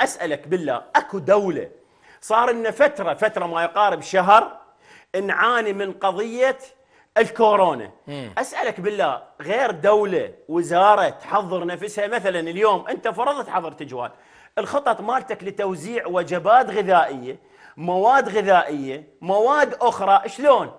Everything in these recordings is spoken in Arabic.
اسالك بالله اكو دوله صار لنا فتره فتره ما يقارب شهر نعاني من قضيه الكورونا مم. اسالك بالله غير دوله وزاره تحضر نفسها مثلا اليوم انت فرضت حظر تجوال الخطط مالتك لتوزيع وجبات غذائيه مواد غذائيه مواد اخرى شلون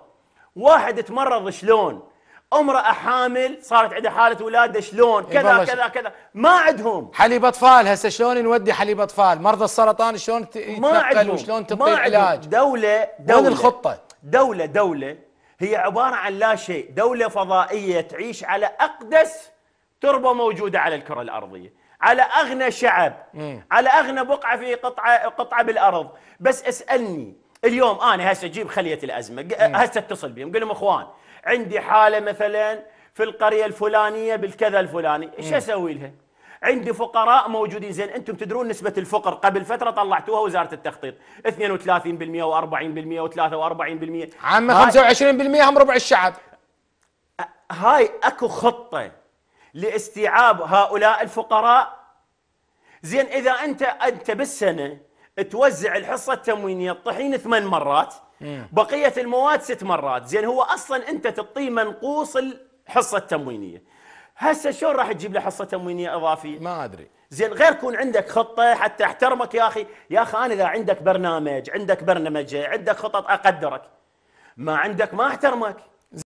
واحد تمرض شلون امراه حامل صارت عندها حاله ولاده شلون إيه، كذا كذا كذا ما عندهم حليب اطفال هسه شلون نودي حليب اطفال مرضى السرطان شلون يتنقلوا شلون تطبيق علاج دوله دوله وين الخطه دوله دوله هي عباره عن لا شيء دوله فضائيه تعيش على اقدس تربه موجوده على الكره الارضيه على اغنى شعب مم. إيه. على اغنى بقعه في قطعه قطعه بالارض بس اسالني اليوم انا هسه اجيب خليه الازمه هسه اتصل بهم قول لهم اخوان عندي حاله مثلا في القريه الفلانيه بالكذا الفلاني ايش اسوي لها؟ عندي فقراء موجودين زين انتم تدرون نسبه الفقر قبل فتره طلعتوها وزاره التخطيط 32% و40% و43% عامه 25% هم ربع الشعب هاي اكو خطه لاستيعاب هؤلاء الفقراء زين اذا انت انت بالسنه توزع الحصه التموينيه الطحين ثمان مرات بقيه المواد ست مرات زين هو اصلا انت تعطيه منقوص الحصه التموينيه هسه شلون راح تجيب له حصه تموينيه اضافيه ما ادري زين غير كون عندك خطه حتى احترمك يا اخي يا اخي انا اذا عندك برنامج عندك برنامج عندك خطط اقدرك ما عندك ما احترمك